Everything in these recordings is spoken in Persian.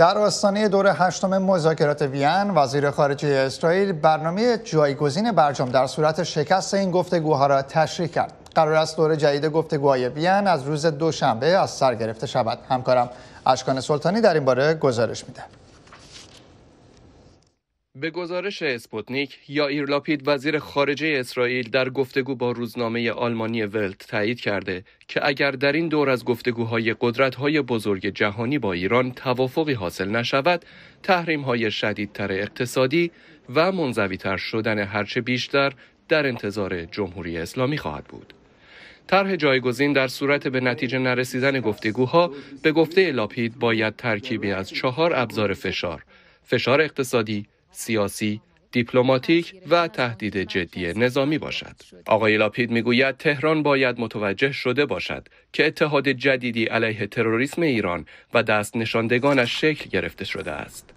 در آستانه دور هشتم مذاکرات وین وزیر خارجه اسرائیل برنامه جایگزین برجام در صورت شکست این گفتگوها را تشریح کرد قرار است دور جدید گفتگوهای وین از روز دوشنبه از سر گرفته شود همکارم اشکان سلطانی در این باره گزارش میده به گزارش اسپوتنیک یا ایرلاپید وزیر خارجه اسرائیل در گفتگو با روزنامه آلمانی ولت تایید کرده که اگر در این دور از گفتگوهای قدرتهای بزرگ جهانی با ایران توافقی حاصل نشود، تحریم‌های شدیدتر اقتصادی و منظویتر شدن هرچه بیشتر در انتظار جمهوری اسلامی خواهد بود. طرح جایگزین در صورت به نتیجه نرسیدن گفتگوها به گفته لاپید باید ترکیبی از چهار ابزار فشار، فشار اقتصادی، سیاسی، دیپلماتیک و تهدید جدی نظامی باشد. آقای لاپید میگوید تهران باید متوجه شده باشد که اتحاد جدیدی علیه تروریسم ایران و دست نشاندگانش شکل گرفته شده است.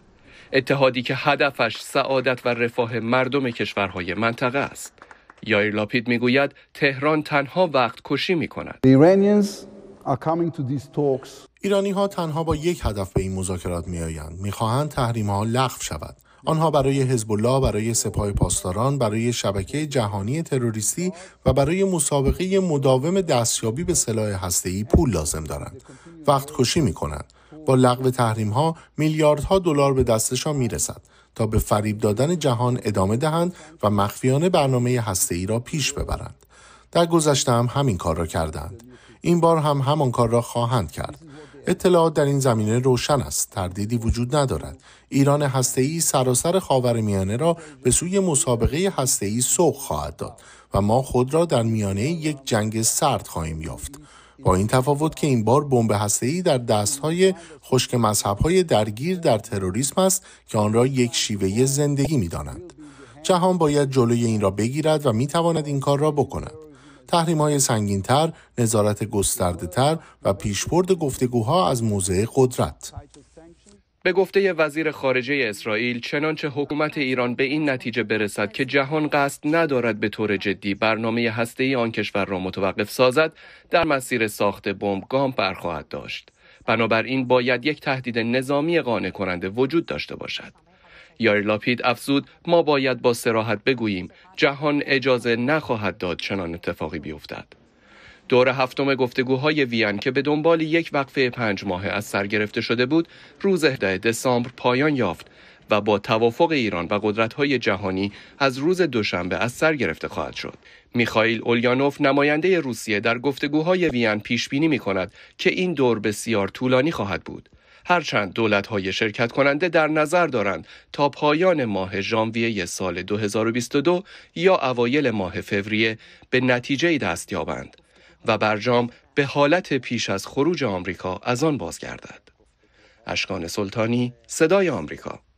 اتحادی که هدفش سعادت و رفاه مردم کشورهای منطقه است. یایر لاپید میگوید تهران تنها وقت کشی می کند. ایرانی ها تنها با یک هدف به این مذاکرات می آیند. می خواهند تحریم ها لغو شود. آنها برای حزب الله، برای سپاه پاسداران، برای شبکه جهانی تروریستی و برای مسابقه مداوم دستیابی به سلاح هسته‌ای پول لازم دارند. وقت کشی می کنند. با لغو تحریم ها میلیاردها دلار به دستشان می تا به فریب دادن جهان ادامه دهند و مخفیانه برنامه هسته‌ای را پیش ببرند. در گذشته هم همین کار را کردند. این بار هم همان کار را خواهند کرد. اطلاعات در این زمینه روشن است تردیدی وجود ندارد ایران هسته‌ای سراسر خاورمیانه را به سوی مسابقه هسته‌ای سوق خواهد داد و ما خود را در میانه یک جنگ سرد خواهیم یافت با این تفاوت که این بار بمب هسته‌ای در دستهای خشک مذهبهای درگیر در تروریسم است که آن را یک شیوه زندگی می‌دانند جهان باید جلوی این را بگیرد و میتواند این کار را بکند تحریم های تر، نظارت گسترده تر و پیشبرد گفتگوها از موضع قدرت. به گفته وزیر خارجه اسرائیل چنانچه حکومت ایران به این نتیجه برسد که جهان قصد ندارد به طور جدی برنامه هسته آن کشور را متوقف سازد در مسیر ساخت بمب گام برخواهد داشت بنابراین باید یک تهدید نظامی قانع کننده وجود داشته باشد یاری لاپید افزود ما باید با سراحت بگوییم جهان اجازه نخواهد داد چنان اتفاقی بیفتد. دور هفتم گفتگوهای وین که به دنبال یک وقفه پنج ماهه از سر گرفته شده بود روز ده دسامبر پایان یافت و با توافق ایران و قدرت‌های جهانی از روز دوشنبه از سر گرفته خواهد شد. میخائیل اولیانوف نماینده روسیه در گفتگوهای وین پیش بینی می کند که این دور بسیار طولانی خواهد بود. هرچند های شرکت کننده در نظر دارند تا پایان ماه ژانویه سال 2022 یا اوایل ماه فوریه به نتیجه دست یابند و برجام به حالت پیش از خروج آمریکا از آن بازگردد. اشکان سلطانی، صدای آمریکا